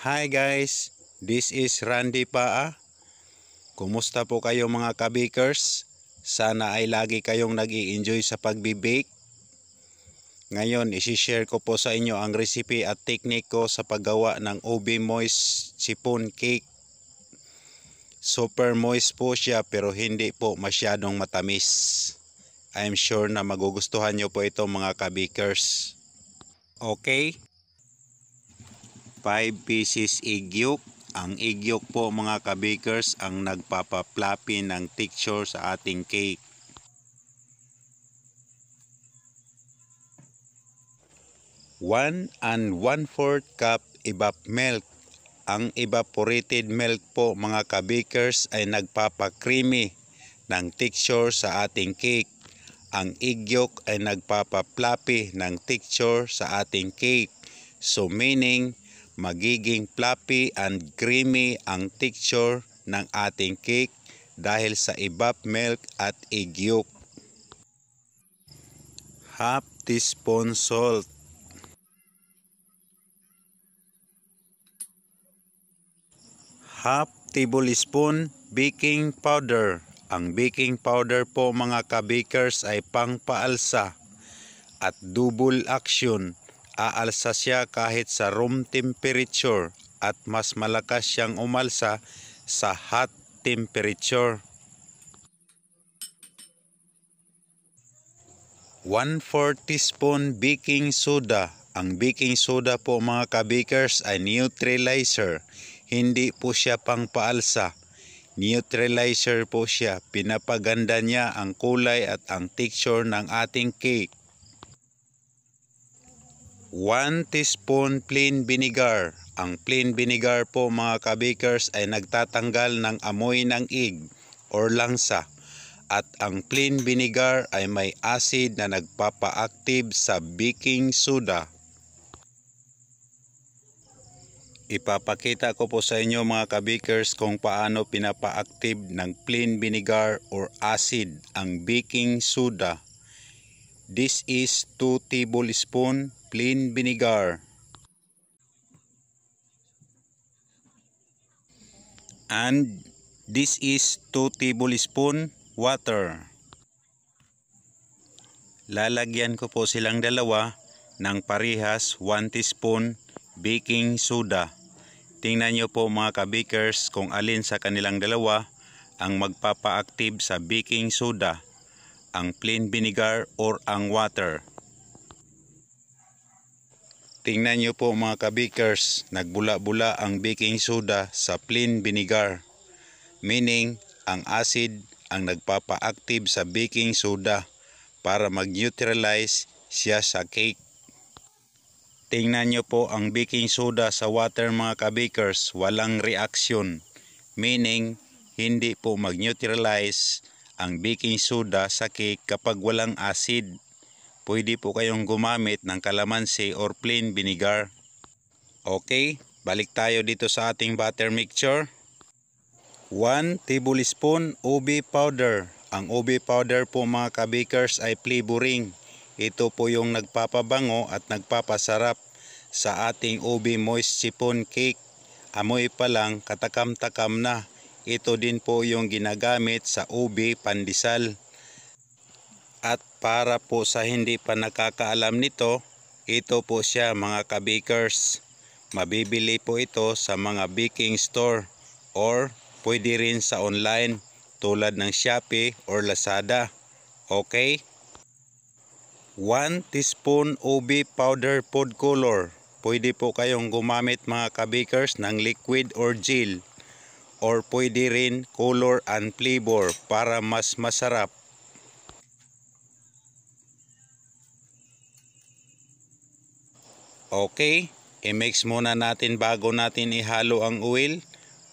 Hi guys, this is Randy Paa. Ah. Kumusta po kayo mga kabakers? Sana ay lagi kayong nag enjoy sa pagbibake. Ngayon, isishare ko po sa inyo ang recipe at technique ko sa paggawa ng OB Moist Chiffon Cake. Super moist po siya pero hindi po masyadong matamis. I'm sure na magugustuhan nyo po ito mga kabakers. Okay? 5 pieces igyok. Ang igyok po mga kabakers ang nagpapaplapi ng texture sa ating cake. One and one-fourth cup ibap milk. Ang evaporated milk po mga kabakers ay nagpapakreamy ng texture sa ating cake. Ang igyok ay nagpapaplapi ng texture sa ating cake. So meaning, Magiging fluffy and creamy ang texture ng ating cake dahil sa ibap milk at egg yolk. Half teaspoon salt. Half tablespoon baking powder. Ang baking powder po mga kabakers ay pangpaalsa at double action aalsa siya kahit sa room temperature at mas malakas siyang umalsa sa hot temperature. 1/4 teaspoon baking soda. Ang baking soda po mga kabakers ay neutralizer. Hindi po siya pangpaalsa. Neutralizer po siya. Pinapaganda niya ang kulay at ang texture ng ating cake. 1 teaspoon plain vinegar. Ang plain vinegar po mga kabakers ay nagtatanggal ng amoy ng ig or langsa. At ang plain vinegar ay may acid na nagpapa-active sa baking soda. Ipapakita ko po sa inyo mga kabakers kung paano pinapa-active ng plain vinegar or acid ang baking soda. This is 2 tablespoon plain vinegar and this is 2 tablespoon water lalagyan ko po silang dalawa ng parehas 1 teaspoon baking soda tingnan nyo po mga kabakers kung alin sa kanilang dalawa ang magpapa-active sa baking soda ang plain vinegar or ang water Tingnan nyo po mga kabakers, nagbula-bula ang baking soda sa plain vinegar. Meaning, ang acid ang nagpapa-active sa baking soda para mag-neutralize siya sa cake. Tingnan nyo po ang baking soda sa water mga kabakers, walang reaksyon. Meaning, hindi po mag-neutralize ang baking soda sa cake kapag walang acid pwede po kayong gumamit ng kalamansi or plain vinegar. Okay, balik tayo dito sa ating butter mixture. 1 tablespoon OB powder. Ang OB powder po mga kabakers ay flavoring. Ito po yung nagpapabango at nagpapasarap sa ating OB moist chiffon cake. Amoy pa lang katakam-takam na. Ito din po yung ginagamit sa OB pandesal. Para po sa hindi pa nakakaalam nito, ito po siya mga kabakers. Mabibili po ito sa mga baking store or pwede rin sa online tulad ng Shopee or Lazada. Okay? 1 teaspoon OB powder food color. Pwede po kayong gumamit mga kabakers ng liquid or gel or pwede rin color and flavor para mas masarap Okay, i-mix muna natin bago natin ihalo ang oil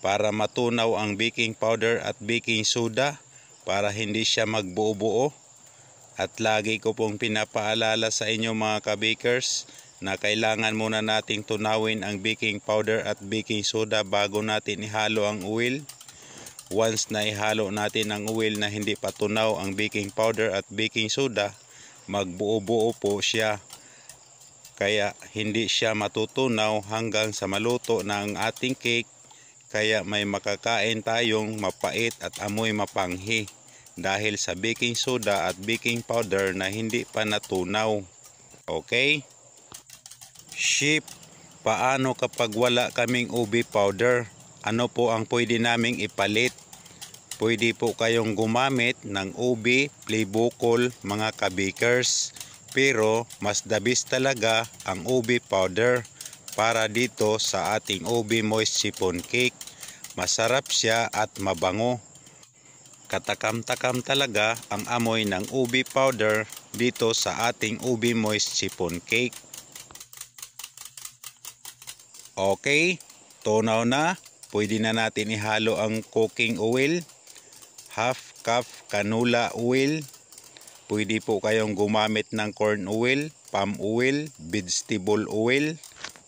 para matunaw ang baking powder at baking soda para hindi siya magbuo-buo. At lagi ko pong pinapaalala sa inyo mga kabakers na kailangan muna nating tunawin ang baking powder at baking soda bago natin ihalo ang oil. Once na ihalo natin ang oil na hindi pa tunaw ang baking powder at baking soda, magbuo-buo po siya kaya hindi siya matutunaw hanggang sa maluto na ang ating cake kaya may makakain tayong mapait at amoy mapanghi dahil sa baking soda at baking powder na hindi pa natunaw. Okay? ship paano kapag wala kaming ubi powder? Ano po ang pwede naming ipalit? Pwede po kayong gumamit ng ubi, playbukol, mga kabakers. Pero mas dabis talaga ang ube powder para dito sa ating ube moist chiffon cake. Masarap siya at mabango. Katakam-takam talaga ang amoy ng ube powder dito sa ating ube moist chiffon cake. Okay, tunaw na. Pwede na natin ihalo ang cooking oil, half cup canola oil, Pwede po kayong gumamit ng corn oil, palm oil, vegetable oil,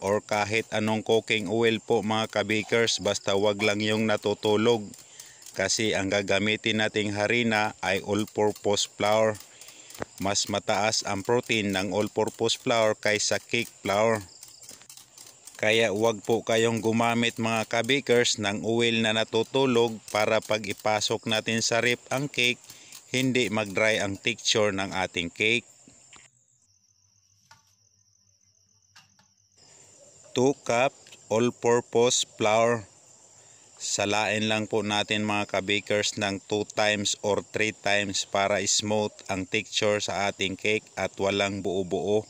or kahit anong cooking oil po mga kabakers basta wag lang yung natutulog. Kasi ang gagamitin nating harina ay all-purpose flour. Mas mataas ang protein ng all-purpose flour kaysa cake flour. Kaya wag po kayong gumamit mga kabakers ng oil na natutulog para pag ipasok natin sa rip ang cake hindi mag-dry ang texture ng ating cake. 2 cup all-purpose flour. Salain lang po natin mga kabakers ng 2 times or 3 times para smooth ang texture sa ating cake at walang buo-buo.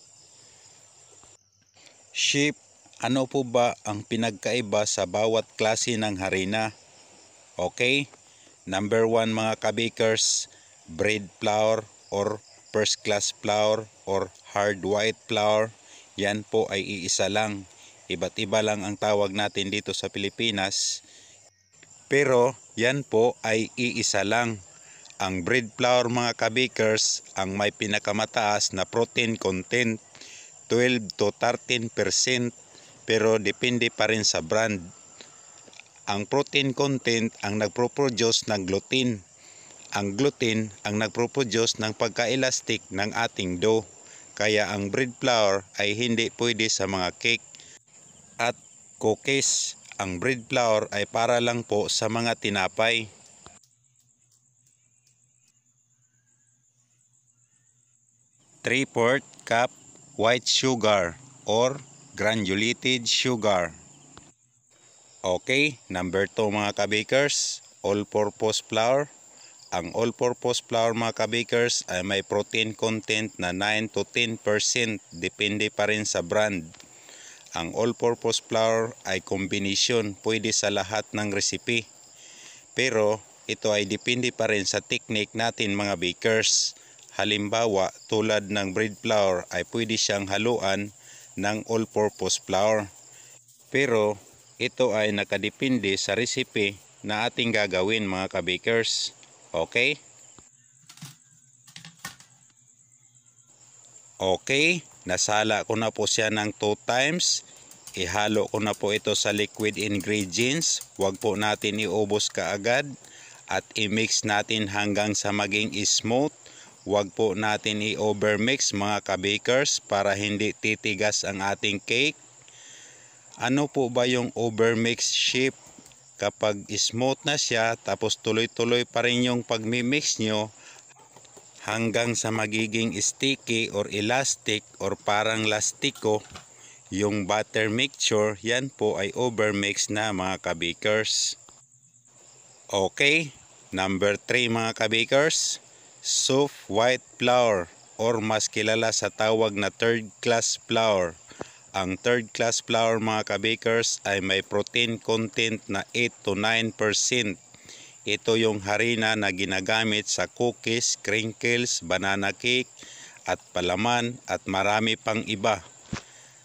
Sheep, ano po ba ang pinagkaiba sa bawat klase ng harina? Okay, number 1 mga kabakers, bread flour or first class flour or hard white flour. Yan po ay iisa lang. Iba't iba lang ang tawag natin dito sa Pilipinas. Pero yan po ay iisa lang. Ang bread flour mga kabakers ang may pinakamataas na protein content 12 to 13% pero depende pa rin sa brand. Ang protein content ang nagproproduce ng gluten ang gluten ang nagproproduce ng pagka-elastic ng ating dough, kaya ang bread flour ay hindi pwede sa mga cake at cookies. Ang bread flour ay para lang po sa mga tinapay. three-fourth cup white sugar or granulated sugar. Okay, number 2 mga kabakers, all-purpose flour ang all-purpose flour mga bakers ay may protein content na 9 to 10% depende pa rin sa brand. Ang all-purpose flour ay kombinasyon pwede sa lahat ng recipe. Pero ito ay depende pa rin sa technique natin mga bakers. Halimbawa tulad ng bread flour ay pwede siyang haluan ng all-purpose flour. Pero ito ay nakadepende sa recipe na ating gagawin mga kabakers. Okay? Okay, nasala ko na po siya ng 2 times. Ihalo ko na po ito sa liquid ingredients. Huwag po natin iubos kaagad at i-mix natin hanggang sa maging smooth. Huwag po natin i-overmix mga kabakers para hindi titigas ang ating cake. Ano po ba yung overmix shape? kapag smooth na siya tapos tuloy-tuloy pa rin yung pagmimix nyo hanggang sa magiging sticky or elastic or parang lastiko yung butter mixture yan po ay overmix na mga kabakers okay number 3 mga kabakers soft white flour or mas kilala sa tawag na third class flour ang third class flour mga kabakers ay may protein content na 8 to 9%. Ito yung harina na ginagamit sa cookies, crinkles, banana cake at palaman at marami pang iba.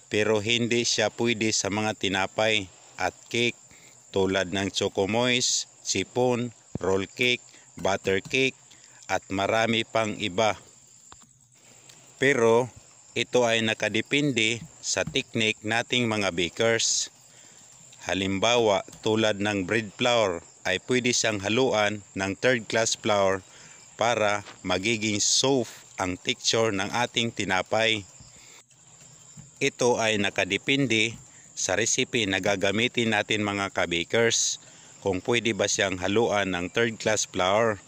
Pero hindi siya pwede sa mga tinapay at cake tulad ng chocomoys, sipon, roll cake, butter cake at marami pang iba. Pero ito ay nakadepende sa technique nating mga bakers. Halimbawa tulad ng bread flour ay pwede siyang haluan ng third class flour para magiging soft ang texture ng ating tinapay. Ito ay nakadepende sa recipe na gagamitin natin mga kabakers kung pwede ba siyang haluan ng third class flour.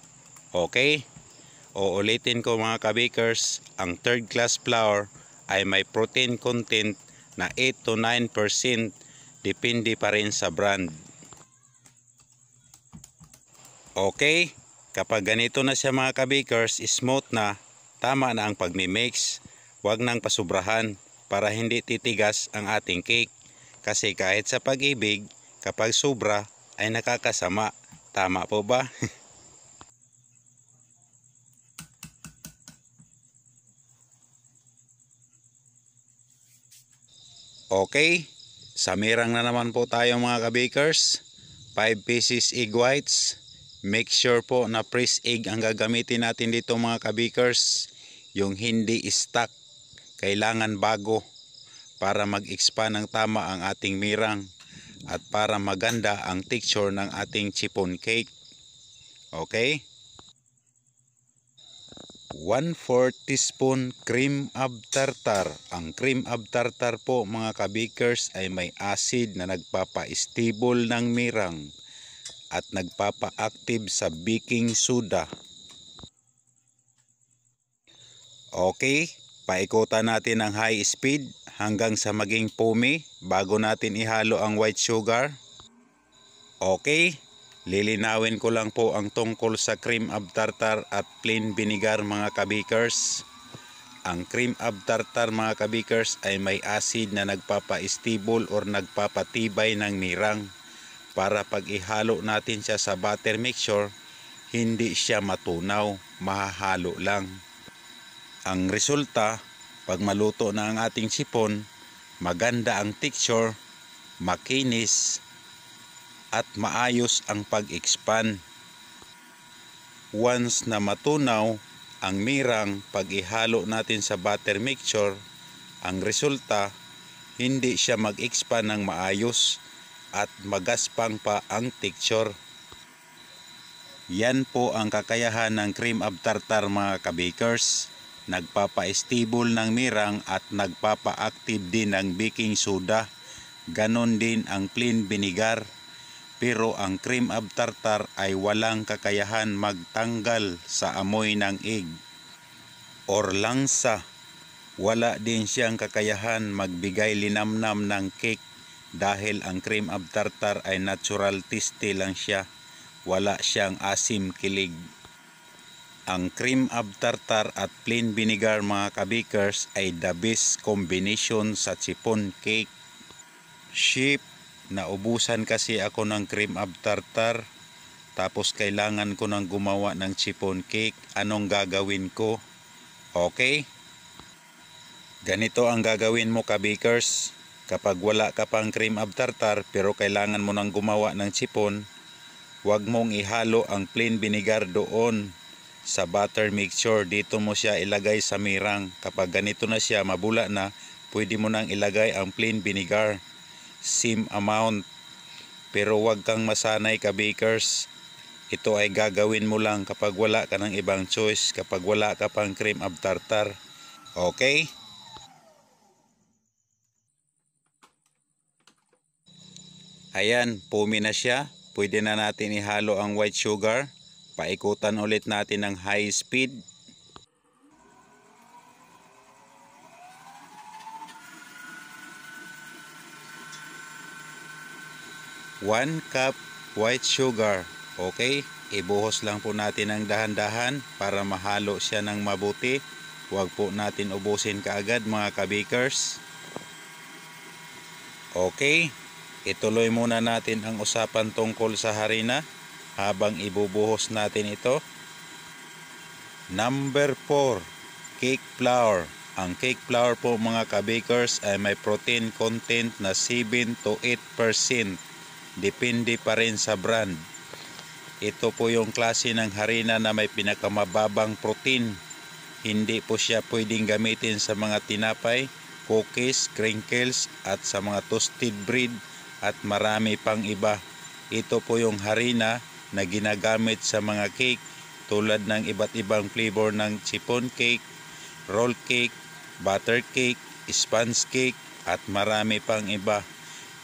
Okay? O ulitin ko mga kabakers, ang third class flour ay may protein content na 8 to 9% depende pa rin sa brand. Okay, kapag ganito na siya mga kabakers, smooth na, tama na ang pagmimix. Huwag nang pasubrahan para hindi titigas ang ating cake. Kasi kahit sa pag-ibig, kapag sobra ay nakakasama. Tama po ba? Okay, sa mirang na naman po tayo mga kabakers. 5 pieces egg whites. Make sure po na fresh egg ang gagamitin natin dito mga kabakers. Yung hindi stuck kailangan bago para mag-expand ng tama ang ating mirang at para maganda ang texture ng ating chipon cake. Okay? 1/4 teaspoon cream of tartar. Ang cream of tartar po mga kabakers ay may acid na nagpapa-stable ng mirang at nagpapa-active sa baking soda. Okay, paikutan natin ang high speed hanggang sa maging pumi bago natin ihalo ang white sugar. Okay, Lilinawin ko lang po ang tungkol sa cream of tartar at plain vinegar mga kabakers. Ang cream of tartar mga kabakers ay may acid na nagpapa nagpapaistable or nagpapatibay ng nirang. Para pag ihalo natin siya sa butter mixture, hindi siya matunaw, mahahalo lang. Ang resulta, pag maluto na ang ating sipon, maganda ang texture, makinis, at maayos ang pag-expand. Once na matunaw ang mirang pag ihalo natin sa butter mixture, ang resulta hindi siya mag-expand ng maayos at magaspang pa ang texture. Yan po ang kakayahan ng cream of tartar mga kabakers. Nagpapa-stable ng mirang at nagpapa-active din ng baking soda. Ganon din ang plain vinegar pero ang cream of tartar ay walang kakayahan magtanggal sa amoy ng egg or langsa. Wala din siyang kakayahan magbigay linamnam ng cake dahil ang cream of tartar ay natural tasty lang siya. Wala siyang asim kilig. Ang cream of tartar at plain vinegar mga kabakers ay the best combination sa chipon cake. Sheep Naubusan kasi ako ng cream of tartar tapos kailangan ko nang gumawa ng chiffon cake. Anong gagawin ko? Okay? Ganito ang gagawin mo ka bakers. Kapag wala ka pang cream of tartar pero kailangan mo nang gumawa ng chiffon, huwag mong ihalo ang plain vinegar doon sa butter mixture. Dito mo siya ilagay sa mirang. Kapag ganito na siya, mabula na, pwede mo nang ilagay ang plain vinegar same amount pero huwag kang masanay ka bakers ito ay gagawin mo lang kapag wala ka ng ibang choice kapag wala ka pang cream of tartar okay ayan pumi na siya pwede na natin ihalo ang white sugar paikutan ulit natin ng high speed 1 cup white sugar. Okay? Ibuhos lang po natin ang dahan-dahan para mahalo siya ng mabuti. Huwag po natin ubusin kaagad mga kabakers. Okay, ituloy muna natin ang usapan tungkol sa harina habang ibubuhos natin ito. Number 4, cake flour. Ang cake flour po mga kabakers ay may protein content na 7 to 8%. Depende pa rin sa brand. Ito po yung klase ng harina na may pinakamababang protein. Hindi po siya pwedeng gamitin sa mga tinapay, cookies, crinkles at sa mga toasted bread at marami pang iba. Ito po yung harina na ginagamit sa mga cake tulad ng iba't ibang flavor ng chiffon cake, roll cake, butter cake, sponge cake at marami pang iba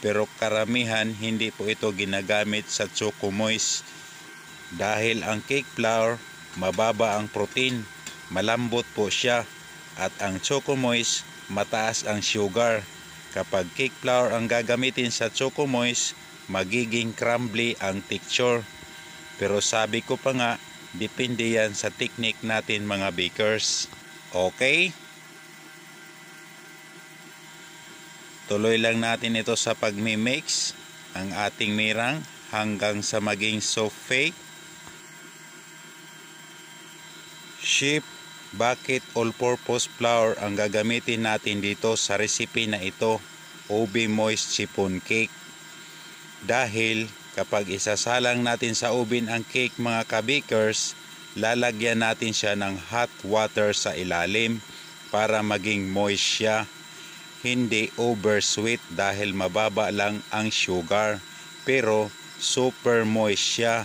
pero karamihan hindi po ito ginagamit sa choco moist dahil ang cake flour mababa ang protein, malambot po siya at ang choco moist mataas ang sugar. Kapag cake flour ang gagamitin sa choco moist, magiging crumbly ang texture. Pero sabi ko pa nga, depende yan sa technique natin mga bakers. Okay? Tuloy lang natin ito sa pagmimix ang ating mirang hanggang sa maging soft fake. Sheep bucket all-purpose flour ang gagamitin natin dito sa recipe na ito, OB Moist Chiffon Cake. Dahil kapag isasalang natin sa oven ang cake mga kabakers, lalagyan natin siya ng hot water sa ilalim para maging moist siya hindi oversweet dahil mababa lang ang sugar pero super moist siya.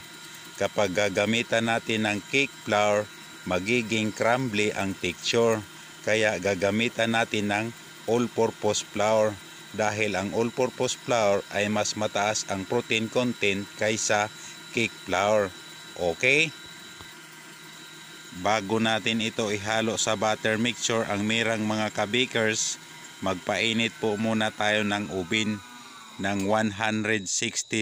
Kapag gagamitan natin ng cake flour, magiging crumbly ang texture. Kaya gagamitan natin ng all-purpose flour dahil ang all-purpose flour ay mas mataas ang protein content kaysa cake flour. Okay? Bago natin ito ihalo sa butter mixture ang merang mga kabakers, magpainit po muna tayo ng ubin ng 160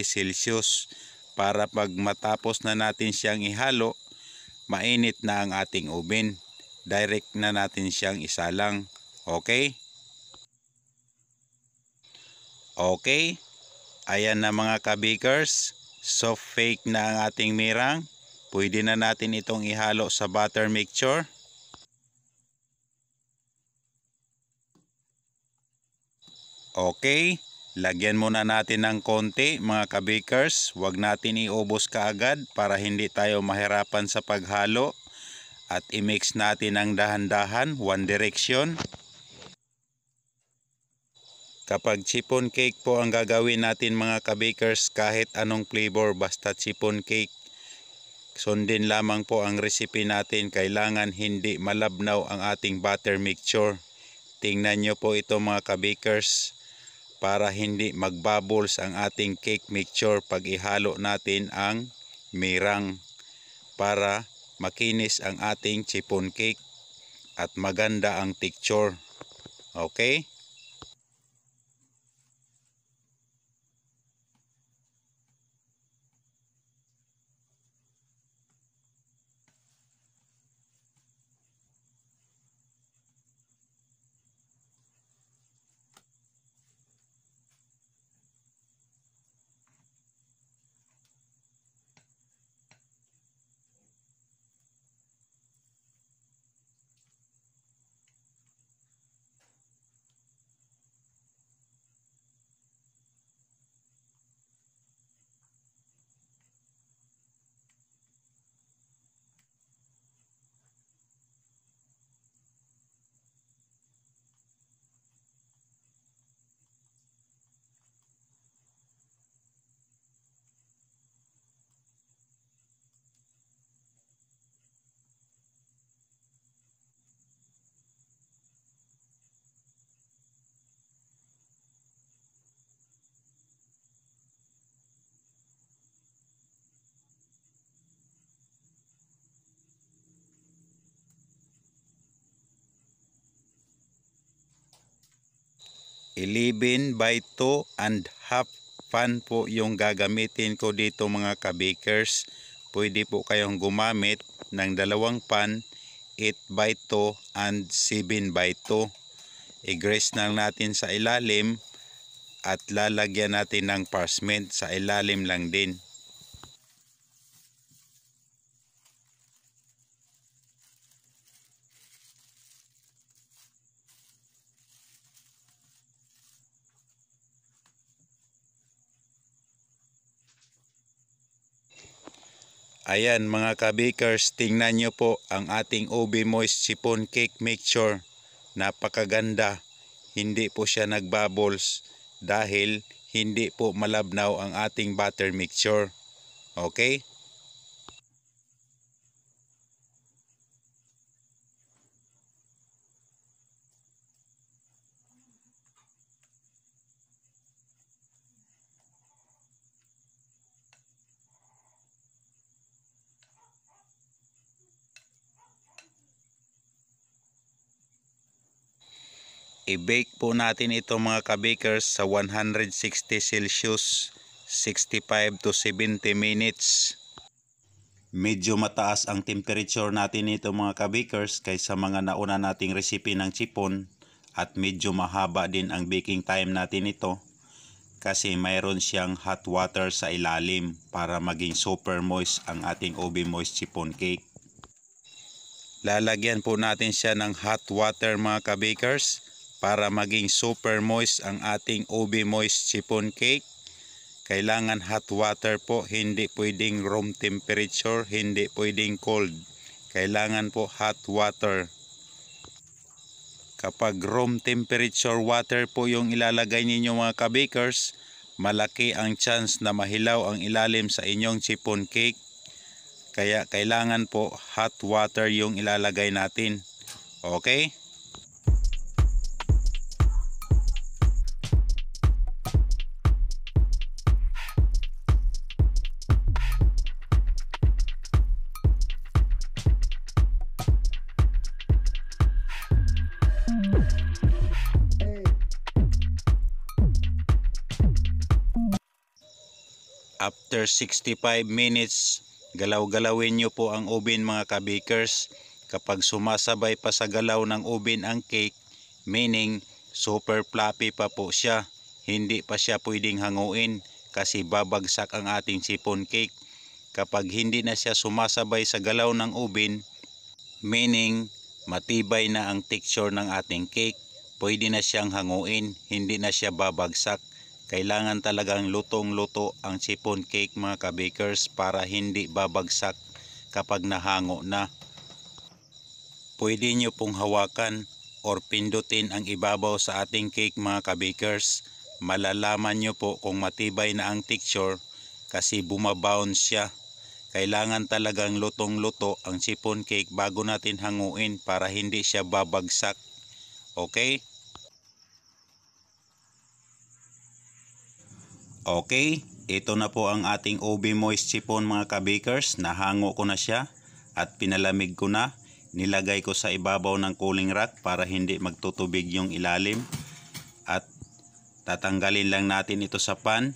Celsius para pag matapos na natin siyang ihalo mainit na ang ating ubin direct na natin siyang isalang okay okay ayan na mga kabakers soft fake na ang ating mirang pwede na natin itong ihalo sa butter mixture Okay, lagyan muna natin ng konti mga kabakers. Huwag natin iubos kaagad para hindi tayo mahirapan sa paghalo. At i-mix natin ang dahan-dahan, one direction. Kapag chipon cake po ang gagawin natin mga kabakers kahit anong flavor basta chipon cake. Sundin lamang po ang recipe natin. Kailangan hindi malabnaw ang ating butter mixture. Tingnan nyo po ito mga kabakers para hindi magbubbles ang ating cake mixture pag ihalo natin ang mirang para makinis ang ating chiffon cake at maganda ang texture. Okay? 11 by 2 and half pan po yung gagamitin ko dito mga kabakers. Pwede po kayong gumamit ng dalawang pan, 8 by 2 and 7 by 2. I-grease lang natin sa ilalim at lalagyan natin ng parchment sa ilalim lang din. Ayan mga kabakers, tingnan nyo po ang ating OB Moist Chiffon Cake Mixture. Napakaganda. Hindi po siya nagbubbles dahil hindi po malabnaw ang ating butter mixture. Okay? I-bake po natin ito mga kabakers sa 160 Celsius 65 to 70 minutes. Medyo mataas ang temperature natin ito mga kabakers kaysa mga nauna nating recipe ng chipon at medyo mahaba din ang baking time natin ito kasi mayroon siyang hot water sa ilalim para maging super moist ang ating obi moist chipon cake. Lalagyan po natin siya ng hot water mga kabakers para maging super moist ang ating OB Moist Chiffon Cake, kailangan hot water po, hindi pwedeng room temperature, hindi pwedeng cold. Kailangan po hot water. Kapag room temperature water po yung ilalagay ninyo mga kabakers, malaki ang chance na mahilaw ang ilalim sa inyong chiffon cake. Kaya kailangan po hot water yung ilalagay natin. Okay? 65 minutes. Galaw-galawin nyo po ang oven mga ka-bakers. Kapag sumasabay pa sa galaw ng oven ang cake, meaning super fluffy pa po siya. Hindi pa siya pwedeng hanguin kasi babagsak ang ating sipon cake. Kapag hindi na siya sumasabay sa galaw ng oven, meaning matibay na ang texture ng ating cake. Pwede na siyang hanguin, hindi na siya babagsak kailangan talagang lutong-luto ang chiffon cake mga kabakers para hindi babagsak kapag nahango na. Pwede nyo pong hawakan or pindutin ang ibabaw sa ating cake mga kabakers. Malalaman nyo po kung matibay na ang texture kasi bumabounce siya. Kailangan talagang lutong-luto ang chiffon cake bago natin hanguin para hindi siya babagsak. Okay? Okay, ito na po ang ating OB Moist Chiffon mga kabakers. Nahango ko na siya at pinalamig ko na. Nilagay ko sa ibabaw ng cooling rack para hindi magtutubig yung ilalim. At tatanggalin lang natin ito sa pan.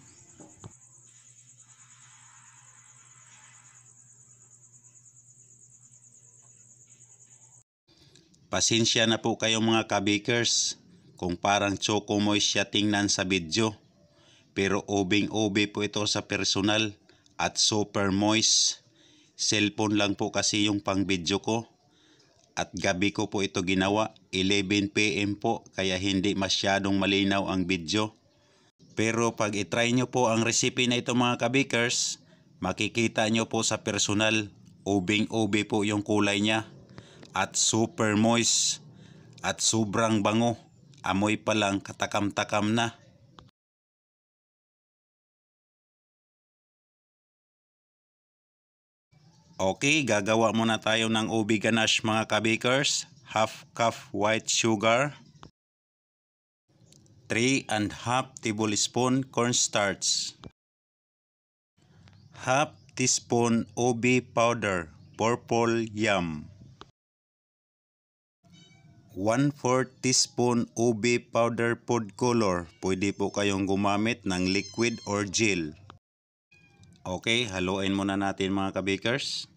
Pasensya na po kayo mga kabakers kung parang choco moist siya tingnan sa video. Pero obing-obe po ito sa personal at super moist. Cellphone lang po kasi yung pang video ko. At gabi ko po ito ginawa, 11pm po, kaya hindi masyadong malinaw ang video. Pero pag itry nyo po ang recipe na ito mga kabakers, makikita nyo po sa personal, obing-obe po yung kulay niya. At super moist, at sobrang bango, amoy pa lang katakam-takam na. Okay, gagawa muna tayo ng ubi ganache mga kabakers. Half cup white sugar. 3 and half tablespoon cornstarch. Half teaspoon OB powder, purple yam. 1/4 teaspoon OB powder food color. Pwede po kayong gumamit ng liquid or gel. Okay, haluin muna natin mga kabakers.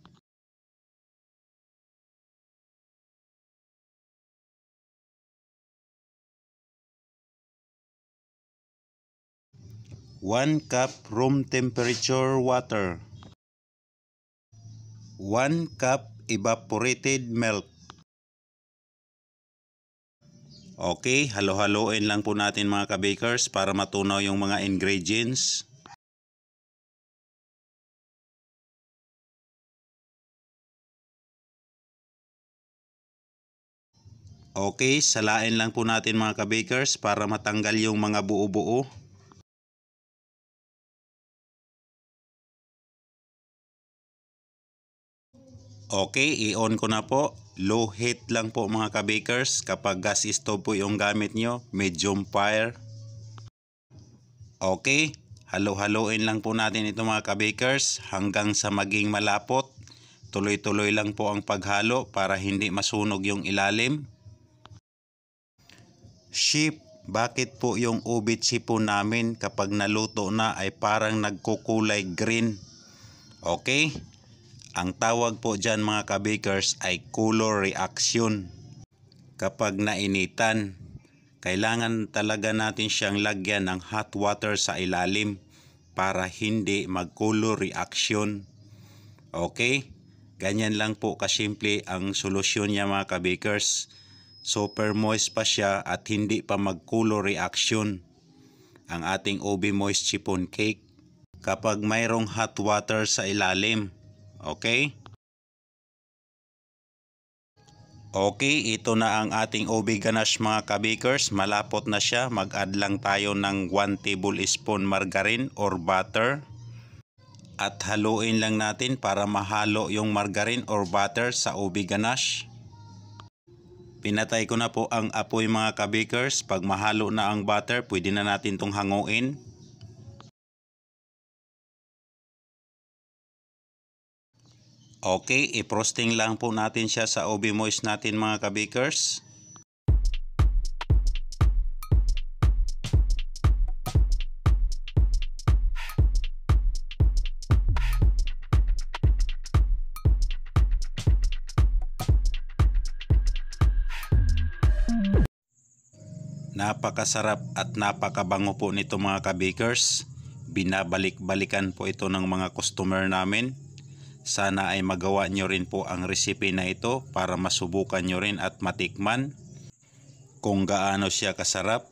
One cup room temperature water. One cup evaporated milk. Okay, halo-haloin lang po natin mga kabakers para matunaw yung mga ingredients. Okay, salain lang po natin mga kabakers para matanggal yung mga buo-buo. Okay, i-on ko na po. Low heat lang po mga kabakers. Kapag gas stove po yung gamit nyo, medium fire. Okay, halo-haloin lang po natin ito mga kabakers hanggang sa maging malapot. Tuloy-tuloy lang po ang paghalo para hindi masunog yung ilalim sheep. Bakit po yung ubit sipon namin kapag naluto na ay parang nagkukulay green? Okay? Ang tawag po dyan mga kabakers ay color reaction. Kapag nainitan, kailangan talaga natin siyang lagyan ng hot water sa ilalim para hindi mag-color reaction. Okay? Ganyan lang po kasimple ang solusyon niya mga kabakers super moist pa siya at hindi pa magkulo reaction ang ating OB moist chiffon cake kapag mayroong hot water sa ilalim. Okay? Okay, ito na ang ating OB ganache mga kabakers. Malapot na siya. Mag-add lang tayo ng 1 tablespoon margarine or butter. At haluin lang natin para mahalo yung margarine or butter sa OB ganache. Pinatay ko na po ang apoy mga kabakers. Pag mahalo na ang butter, pwede na natin itong hanguin. Okay, i-frosting lang po natin siya sa obi moist natin mga kabakers. napakasarap at napakabango po nito mga kabakers. Binabalik-balikan po ito ng mga customer namin. Sana ay magawa nyo rin po ang recipe na ito para masubukan nyo rin at matikman kung gaano siya kasarap.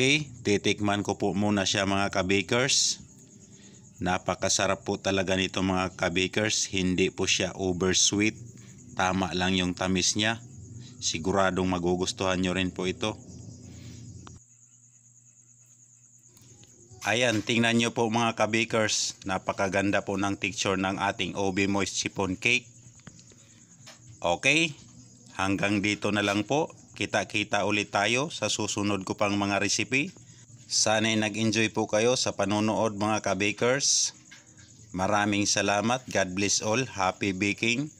Okay, titikman ko po muna siya mga kabakers. Napakasarap po talaga nito mga kabakers. Hindi po siya oversweet. Tama lang yung tamis niya. Siguradong magugustuhan nyo rin po ito. Ayan, tingnan nyo po mga kabakers. Napakaganda po ng texture ng ating OB Moist Chiffon Cake. Okay, hanggang dito na lang po. Kita-kita ulit tayo sa susunod ko pang mga recipe. Sana'y nag-enjoy po kayo sa panonood mga ka-bakers. Maraming salamat. God bless all. Happy baking.